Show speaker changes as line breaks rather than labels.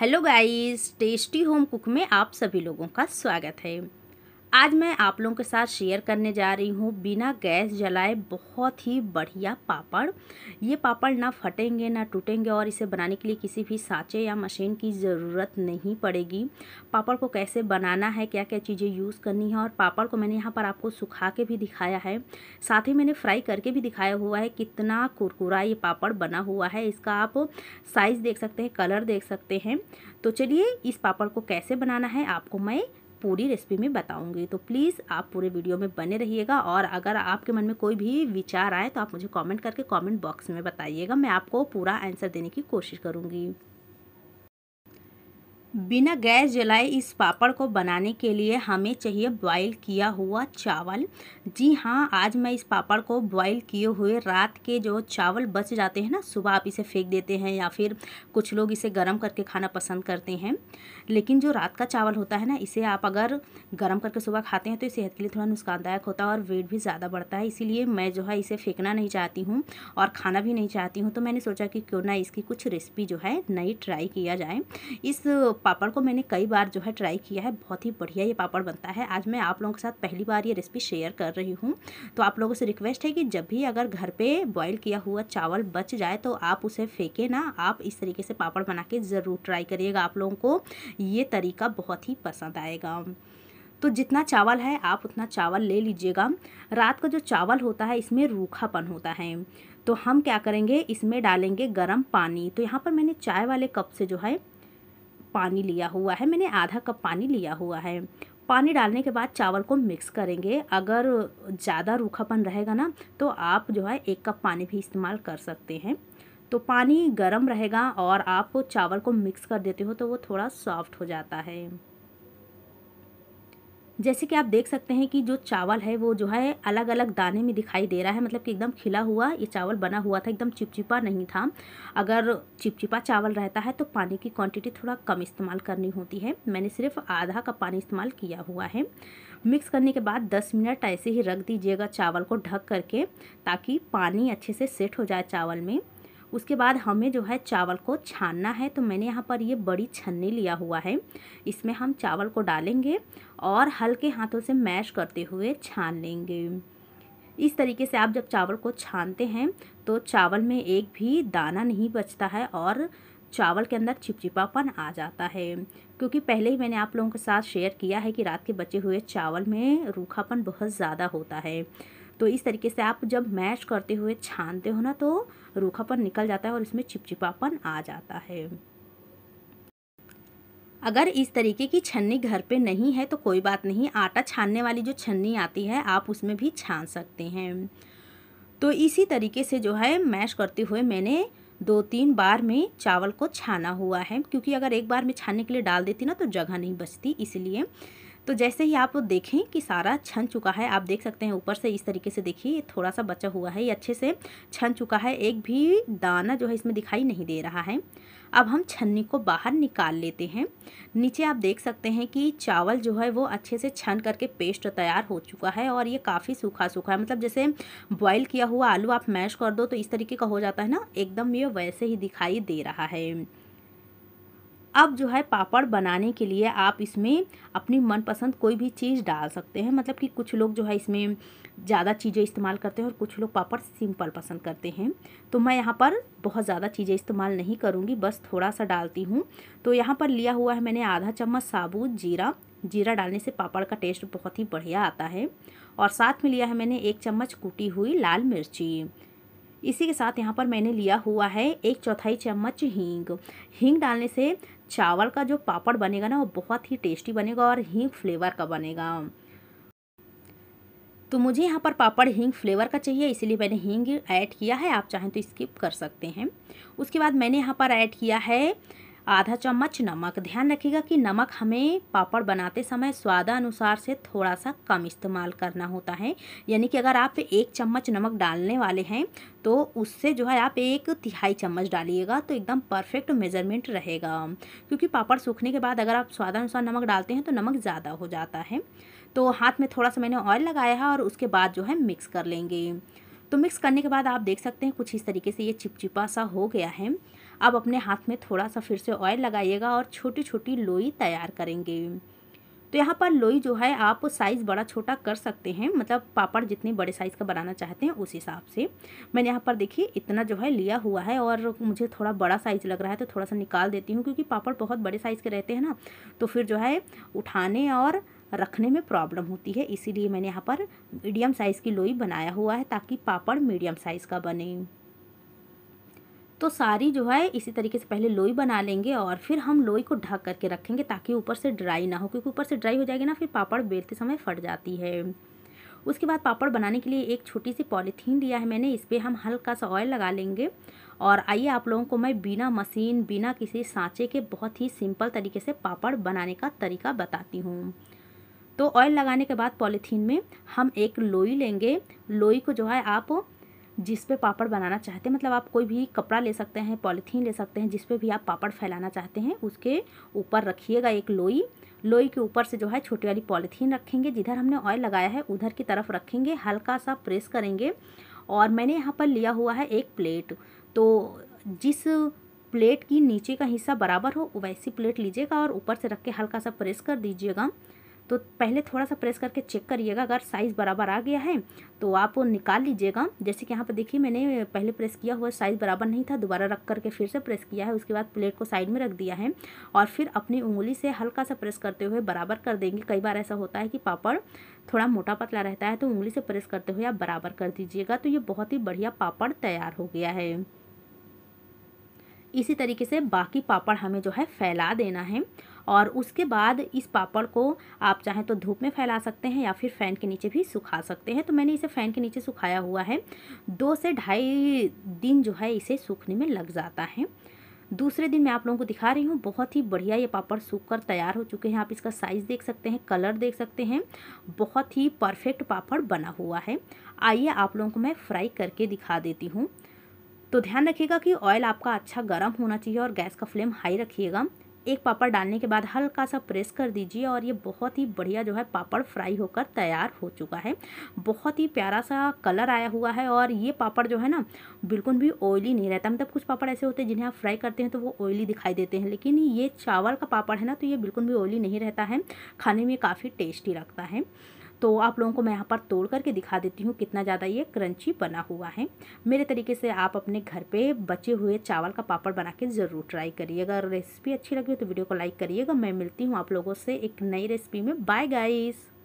hello guys tasty home cook में आप सभी लोगों का स्वागत है आज मैं आप लोगों के साथ शेयर करने जा रही हूँ बिना गैस जलाए बहुत ही बढ़िया पापड़ ये पापड़ ना फटेंगे ना टूटेंगे और इसे बनाने के लिए किसी भी सांचे या मशीन की ज़रूरत नहीं पड़ेगी पापड़ को कैसे बनाना है क्या क्या चीज़ें यूज़ करनी है और पापड़ को मैंने यहाँ पर आपको सुखा के भी दिखाया है साथ ही मैंने फ्राई करके भी दिखाया हुआ है कितना कुरकुरा ये पापड़ बना हुआ है इसका आप साइज़ देख सकते हैं कलर देख सकते हैं तो चलिए इस पापड़ को कैसे बनाना है आपको मैं पूरी रेसिपी में बताऊंगी तो प्लीज़ आप पूरे वीडियो में बने रहिएगा और अगर आपके मन में कोई भी विचार आए तो आप मुझे कमेंट करके कमेंट बॉक्स में बताइएगा मैं आपको पूरा आंसर देने की कोशिश करूँगी बिना गैस जलाए इस पापड़ को बनाने के लिए हमें चाहिए बॉईल किया हुआ चावल जी हाँ आज मैं इस पापड़ को बॉईल किए हुए रात के जो चावल बच जाते हैं ना सुबह आप इसे फेंक देते हैं या फिर कुछ लोग इसे गर्म करके खाना पसंद करते हैं लेकिन जो रात का चावल होता है ना इसे आप अगर गर्म करके सुबह खाते हैं तो सेहत के लिए थोड़ा नुकसानदायक होता है और वेट भी ज़्यादा बढ़ता है इसीलिए मैं जो है इसे फेंकना नहीं चाहती हूँ और खाना भी नहीं चाहती हूँ तो मैंने सोचा कि क्यों ना इसकी कुछ रेसिपी जो है नई ट्राई किया जाए इस पापड़ को मैंने कई बार जो है ट्राई किया है बहुत ही बढ़िया ये पापड़ बनता है आज मैं आप लोगों के साथ पहली बार ये रेसिपी शेयर कर रही हूँ तो आप लोगों से रिक्वेस्ट है कि जब भी अगर घर पे बॉईल किया हुआ चावल बच जाए तो आप उसे फेंके ना आप इस तरीके से पापड़ बना के ज़रूर ट्राई करिएगा आप लोगों को ये तरीका बहुत ही पसंद आएगा तो जितना चावल है आप उतना चावल ले लीजिएगा रात का जो चावल होता है इसमें रूखापन होता है तो हम क्या करेंगे इसमें डालेंगे गर्म पानी तो यहाँ पर मैंने चाय वाले कप से जो है पानी लिया हुआ है मैंने आधा कप पानी लिया हुआ है पानी डालने के बाद चावल को मिक्स करेंगे अगर ज़्यादा रूखापन रहेगा ना तो आप जो है एक कप पानी भी इस्तेमाल कर सकते हैं तो पानी गर्म रहेगा और आप चावल को मिक्स कर देते हो तो वो थोड़ा सॉफ्ट हो जाता है जैसे कि आप देख सकते हैं कि जो चावल है वो जो है अलग अलग दाने में दिखाई दे रहा है मतलब कि एकदम खिला हुआ ये चावल बना हुआ था एकदम चिपचिपा नहीं था अगर चिपचिपा चावल रहता है तो पानी की क्वांटिटी थोड़ा कम इस्तेमाल करनी होती है मैंने सिर्फ आधा का पानी इस्तेमाल किया हुआ है मिक्स करने के बाद दस मिनट ऐसे ही रख दीजिएगा चावल को ढक करके ताकि पानी अच्छे से सेट हो जाए चावल में उसके बाद हमें जो है चावल को छानना है तो मैंने यहाँ पर ये बड़ी छन्नी लिया हुआ है इसमें हम चावल को डालेंगे और हल्के हाथों से मैश करते हुए छान लेंगे इस तरीके से आप जब चावल को छानते हैं तो चावल में एक भी दाना नहीं बचता है और चावल के अंदर चिपचिपापन आ जाता है क्योंकि पहले ही मैंने आप लोगों के साथ शेयर किया है कि रात के बचे हुए चावल में रूखापन बहुत ज़्यादा होता है तो इस तरीके से आप जब मैश करते हुए छानते हो ना तो रूखापन निकल जाता है और इसमें चिपचिपापन आ जाता है अगर इस तरीके की छन्नी घर पे नहीं है तो कोई बात नहीं आटा छानने वाली जो छन्नी आती है आप उसमें भी छान सकते हैं तो इसी तरीके से जो है मैश करते हुए मैंने दो तीन बार में चावल को छाना हुआ है क्योंकि अगर एक बार में छानने के लिए डाल देती ना तो जगह नहीं बचती इसलिए तो जैसे ही आप देखें कि सारा छन चुका है आप देख सकते हैं ऊपर से इस तरीके से देखिए थोड़ा सा बचा हुआ है ये अच्छे से छन चुका है एक भी दाना जो है इसमें दिखाई नहीं दे रहा है अब हम छन्नी को बाहर निकाल लेते हैं नीचे आप देख सकते हैं कि चावल जो है वो अच्छे से छन करके पेस्ट तैयार हो चुका है और ये काफ़ी सूखा सूखा है मतलब जैसे बॉईल किया हुआ आलू आप मैश कर दो तो इस तरीके का हो जाता है ना एकदम ये वैसे ही दिखाई दे रहा है अब जो है पापड़ बनाने के लिए आप इसमें अपनी मनपसंद कोई भी चीज़ डाल सकते हैं मतलब कि कुछ लोग जो है इसमें ज़्यादा चीज़ें इस्तेमाल करते हैं और कुछ लोग पापड़ सिंपल पसंद करते हैं तो मैं यहाँ पर बहुत ज़्यादा चीज़ें इस्तेमाल नहीं करूँगी बस थोड़ा सा डालती हूँ तो यहाँ पर लिया हुआ है मैंने आधा चम्मच साबुत जीरा जीरा डालने से पापड़ का टेस्ट बहुत ही बढ़िया आता है और साथ में लिया है मैंने एक चम्मच कूटी हुई लाल मिर्ची इसी के साथ यहाँ पर मैंने लिया हुआ है एक चौथाई चम्मच हींग हींग डालने से चावल का जो पापड़ बनेगा ना वो बहुत ही टेस्टी बनेगा और हींग फ्लेवर का बनेगा तो मुझे यहाँ पर पापड़ हींग फ्लेवर का चाहिए इसीलिए मैंने हींग ऐड किया है आप चाहें तो स्किप कर सकते हैं उसके बाद मैंने यहाँ पर ऐड किया है आधा चम्मच नमक ध्यान रखिएगा कि नमक हमें पापड़ बनाते समय स्वादानुसार से थोड़ा सा कम इस्तेमाल करना होता है यानी कि अगर आप एक चम्मच नमक डालने वाले हैं तो उससे जो है आप एक तिहाई चम्मच डालिएगा तो एकदम परफेक्ट मेज़रमेंट रहेगा क्योंकि पापड़ सूखने के बाद अगर आप स्वादानुसार नमक डालते हैं तो नमक ज़्यादा हो जाता है तो हाथ में थोड़ा सा मैंने ऑयल लगाया है और उसके बाद जो है मिक्स कर लेंगे तो मिक्स करने के बाद आप देख सकते हैं कुछ इस तरीके से ये चिपचिपा सा हो गया है अब अपने हाथ में थोड़ा सा फिर से ऑयल लगाइएगा और छोटी छोटी लोई तैयार करेंगे तो यहाँ पर लोई जो है आप साइज़ बड़ा छोटा कर सकते हैं मतलब पापड़ जितने बड़े साइज़ का बनाना चाहते हैं उस हिसाब से मैंने यहाँ पर देखिए इतना जो है लिया हुआ है और मुझे थोड़ा बड़ा साइज़ लग रहा है तो थोड़ा सा निकाल देती हूँ क्योंकि पापड़ बहुत बड़े साइज़ के रहते हैं ना तो फिर जो है उठाने और रखने में प्रॉब्लम होती है इसीलिए मैंने यहाँ पर मीडियम साइज़ की लोई बनाया हुआ है ताकि पापड़ मीडियम साइज़ का बने तो सारी जो है इसी तरीके से पहले लोई बना लेंगे और फिर हम लोई को ढक करके रखेंगे ताकि ऊपर से ड्राई ना हो क्योंकि ऊपर से ड्राई हो जाएगी ना फिर पापड़ बेलते समय फट जाती है उसके बाद पापड़ बनाने के लिए एक छोटी सी पॉलीथीन लिया है मैंने इस पर हम हल्का सा ऑयल लगा लेंगे और आइए आप लोगों को मैं बिना मशीन बिना किसी सांचे के बहुत ही सिंपल तरीके से पापड़ बनाने का तरीका बताती हूँ तो ऑयल लगाने के बाद पॉलीथीन में हम एक लोई लेंगे लोई को जो है आप जिस पे पापड़ बनाना चाहते हैं मतलब आप कोई भी कपड़ा ले सकते हैं पॉलीथीन ले सकते हैं जिस पे भी आप पापड़ फैलाना चाहते हैं उसके ऊपर रखिएगा एक लोई लोई के ऊपर से जो है छोटी वाली पॉलीथीन रखेंगे जिधर हमने ऑयल लगाया है उधर की तरफ रखेंगे हल्का सा प्रेस करेंगे और मैंने यहाँ पर लिया हुआ है एक प्लेट तो जिस प्लेट की नीचे का हिस्सा बराबर हो वैसी प्लेट लीजिएगा और ऊपर से रख के हल्का सा प्रेस कर दीजिएगा तो पहले थोड़ा सा प्रेस करके चेक करिएगा अगर साइज़ बराबर आ गया है तो आप निकाल लीजिएगा जैसे कि यहाँ पर देखिए मैंने पहले प्रेस किया हुआ साइज़ बराबर नहीं था दोबारा रख करके फिर से प्रेस किया है उसके बाद प्लेट को साइड में रख दिया है और फिर अपनी उंगली से हल्का सा प्रेस करते हुए बराबर कर देंगे कई बार ऐसा होता है कि पापड़ थोड़ा मोटा पतला रहता है तो उंगली से प्रेस करते हुए आप बराबर कर दीजिएगा तो ये बहुत ही बढ़िया पापड़ तैयार हो गया है इसी तरीके से बाकी पापड़ हमें जो है फैला देना है और उसके बाद इस पापड़ को आप चाहें तो धूप में फैला सकते हैं या फिर फ़ैन के नीचे भी सुखा सकते हैं तो मैंने इसे फ़ैन के नीचे सुखाया हुआ है दो से ढाई दिन जो है इसे सूखने में लग जाता है दूसरे दिन मैं आप लोगों को दिखा रही हूँ बहुत ही बढ़िया ये पापड़ सूख कर तैयार हो चुके हैं आप इसका साइज़ देख सकते हैं कलर देख सकते हैं बहुत ही परफेक्ट पापड़ बना हुआ है आइए आप लोगों को मैं फ्राई करके दिखा देती हूँ तो ध्यान रखिएगा कि ऑयल आपका अच्छा गर्म होना चाहिए और गैस का फ्लेम हाई रखिएगा एक पापड़ डालने के बाद हल्का सा प्रेस कर दीजिए और ये बहुत ही बढ़िया जो है पापड़ फ्राई होकर तैयार हो चुका है बहुत ही प्यारा सा कलर आया हुआ है और ये पापड़ जो है ना बिल्कुल भी ऑयली नहीं रहता मतलब कुछ पापड़ ऐसे होते हैं जिन्हें आप फ्राई करते हैं तो वो ऑयली दिखाई देते हैं लेकिन ये चावल का पापड़ है ना तो ये बिल्कुल भी ऑयली नहीं रहता है खाने में काफ़ी टेस्टी लगता है तो आप लोगों को मैं यहाँ पर तोड़ करके दिखा देती हूँ कितना ज़्यादा ये क्रंची बना हुआ है मेरे तरीके से आप अपने घर पे बचे हुए चावल का पापड़ बना के ज़रूर ट्राई करिएगा अगर रेसिपी अच्छी लगी हो तो वीडियो को लाइक करिएगा मैं मिलती हूँ आप लोगों से एक नई रेसिपी में बाय गाइज़